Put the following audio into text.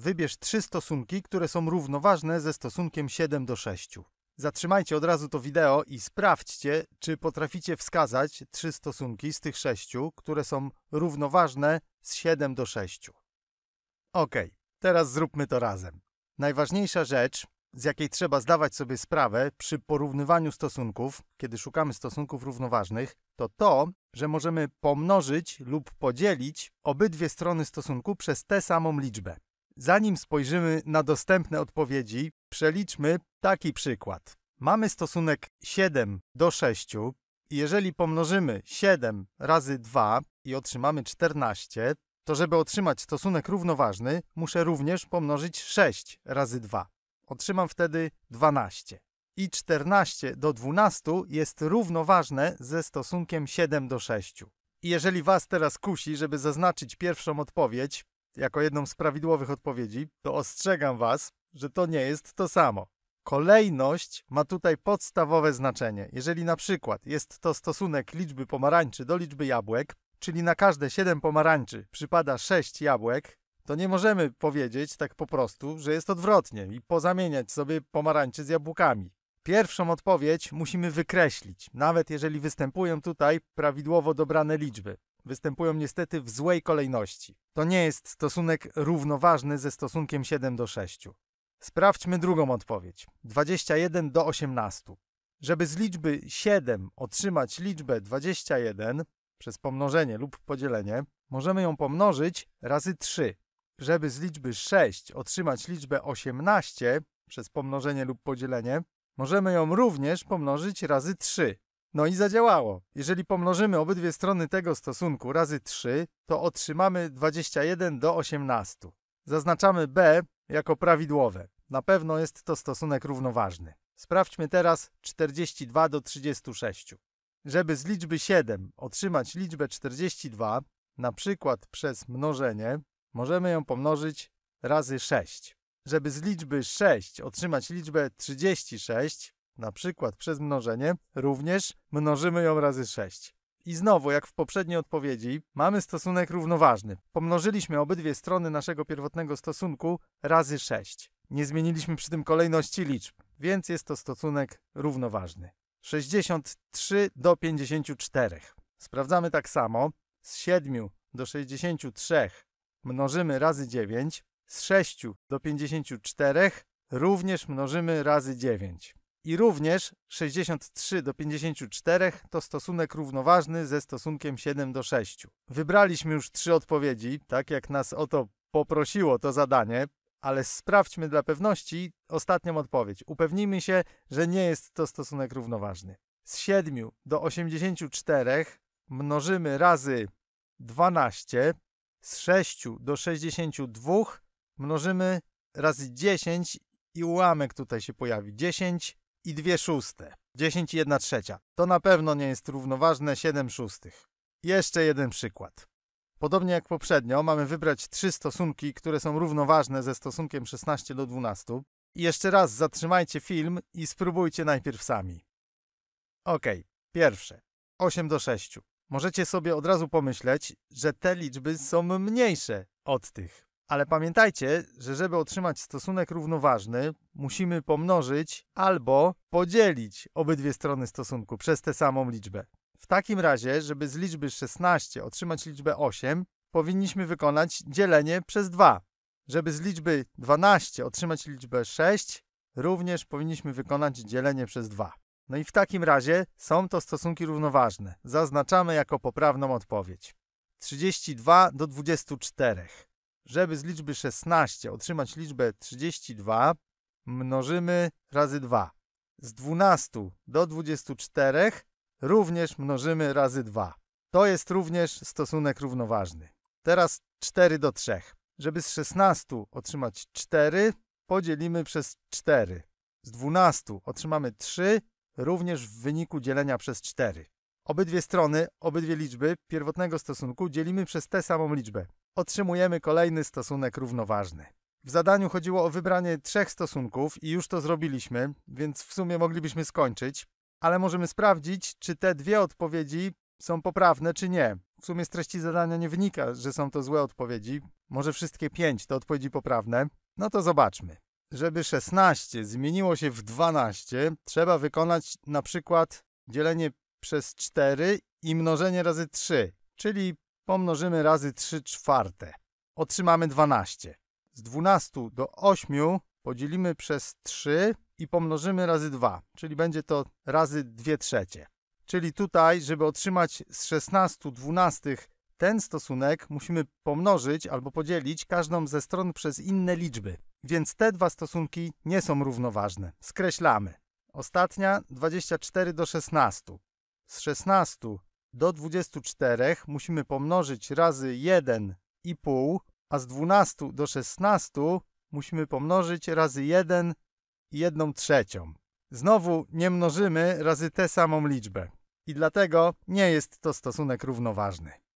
Wybierz trzy stosunki, które są równoważne ze stosunkiem 7 do 6. Zatrzymajcie od razu to wideo i sprawdźcie, czy potraficie wskazać trzy stosunki z tych sześciu, które są równoważne z 7 do 6. Ok, teraz zróbmy to razem. Najważniejsza rzecz, z jakiej trzeba zdawać sobie sprawę przy porównywaniu stosunków, kiedy szukamy stosunków równoważnych, to to, że możemy pomnożyć lub podzielić obydwie strony stosunku przez tę samą liczbę. Zanim spojrzymy na dostępne odpowiedzi, przeliczmy taki przykład. Mamy stosunek 7 do 6. Jeżeli pomnożymy 7 razy 2 i otrzymamy 14, to żeby otrzymać stosunek równoważny, muszę również pomnożyć 6 razy 2. Otrzymam wtedy 12. I 14 do 12 jest równoważne ze stosunkiem 7 do 6. I jeżeli Was teraz kusi, żeby zaznaczyć pierwszą odpowiedź, jako jedną z prawidłowych odpowiedzi, to ostrzegam Was, że to nie jest to samo. Kolejność ma tutaj podstawowe znaczenie. Jeżeli na przykład jest to stosunek liczby pomarańczy do liczby jabłek, czyli na każde 7 pomarańczy przypada 6 jabłek, to nie możemy powiedzieć tak po prostu, że jest odwrotnie i pozamieniać sobie pomarańczy z jabłkami. Pierwszą odpowiedź musimy wykreślić, nawet jeżeli występują tutaj prawidłowo dobrane liczby występują niestety w złej kolejności. To nie jest stosunek równoważny ze stosunkiem 7 do 6. Sprawdźmy drugą odpowiedź. 21 do 18. Żeby z liczby 7 otrzymać liczbę 21 przez pomnożenie lub podzielenie, możemy ją pomnożyć razy 3. Żeby z liczby 6 otrzymać liczbę 18 przez pomnożenie lub podzielenie, możemy ją również pomnożyć razy 3. No i zadziałało. Jeżeli pomnożymy obydwie strony tego stosunku razy 3, to otrzymamy 21 do 18. Zaznaczamy B jako prawidłowe. Na pewno jest to stosunek równoważny. Sprawdźmy teraz 42 do 36. Żeby z liczby 7 otrzymać liczbę 42, na przykład przez mnożenie, możemy ją pomnożyć razy 6. Żeby z liczby 6 otrzymać liczbę 36, na przykład przez mnożenie, również mnożymy ją razy 6. I znowu, jak w poprzedniej odpowiedzi, mamy stosunek równoważny. Pomnożyliśmy obydwie strony naszego pierwotnego stosunku razy 6. Nie zmieniliśmy przy tym kolejności liczb, więc jest to stosunek równoważny. 63 do 54. Sprawdzamy tak samo. Z 7 do 63 mnożymy razy 9. Z 6 do 54 również mnożymy razy 9. I również 63 do 54 to stosunek równoważny ze stosunkiem 7 do 6. Wybraliśmy już trzy odpowiedzi, tak jak nas o to poprosiło to zadanie, ale sprawdźmy dla pewności ostatnią odpowiedź. Upewnijmy się, że nie jest to stosunek równoważny. Z 7 do 84 mnożymy razy 12, z 6 do 62 mnożymy razy 10 i ułamek tutaj się pojawi. 10 i 2 szóste. 10 i 1 trzecia. To na pewno nie jest równoważne 7 szóstych. Jeszcze jeden przykład. Podobnie jak poprzednio, mamy wybrać trzy stosunki, które są równoważne ze stosunkiem 16 do 12. I jeszcze raz zatrzymajcie film i spróbujcie najpierw sami. Ok, pierwsze. 8 do 6. Możecie sobie od razu pomyśleć, że te liczby są mniejsze od tych. Ale pamiętajcie, że żeby otrzymać stosunek równoważny, musimy pomnożyć albo podzielić obydwie strony stosunku przez tę samą liczbę. W takim razie, żeby z liczby 16 otrzymać liczbę 8, powinniśmy wykonać dzielenie przez 2. Żeby z liczby 12 otrzymać liczbę 6, również powinniśmy wykonać dzielenie przez 2. No i w takim razie są to stosunki równoważne. Zaznaczamy jako poprawną odpowiedź. 32 do 24. Żeby z liczby 16 otrzymać liczbę 32, mnożymy razy 2. Z 12 do 24 również mnożymy razy 2. To jest również stosunek równoważny. Teraz 4 do 3. Żeby z 16 otrzymać 4, podzielimy przez 4. Z 12 otrzymamy 3, również w wyniku dzielenia przez 4. Obydwie strony, obydwie liczby pierwotnego stosunku dzielimy przez tę samą liczbę, otrzymujemy kolejny stosunek równoważny. W zadaniu chodziło o wybranie trzech stosunków i już to zrobiliśmy, więc w sumie moglibyśmy skończyć, ale możemy sprawdzić, czy te dwie odpowiedzi są poprawne, czy nie. W sumie z treści zadania nie wynika, że są to złe odpowiedzi. Może wszystkie pięć to odpowiedzi poprawne. No to zobaczmy. Żeby 16 zmieniło się w 12, trzeba wykonać na przykład dzielenie przez 4 i mnożenie razy 3, czyli pomnożymy razy 3 czwarte. Otrzymamy 12. Z 12 do 8 podzielimy przez 3 i pomnożymy razy 2, czyli będzie to razy 2 trzecie. Czyli tutaj, żeby otrzymać z 16 dwunastych ten stosunek, musimy pomnożyć albo podzielić każdą ze stron przez inne liczby. Więc te dwa stosunki nie są równoważne. Skreślamy. Ostatnia 24 do 16. Z 16 do 24 musimy pomnożyć razy 1,5, a z 12 do 16 musimy pomnożyć razy 1 i 1 trzecią. Znowu nie mnożymy razy tę samą liczbę i dlatego nie jest to stosunek równoważny.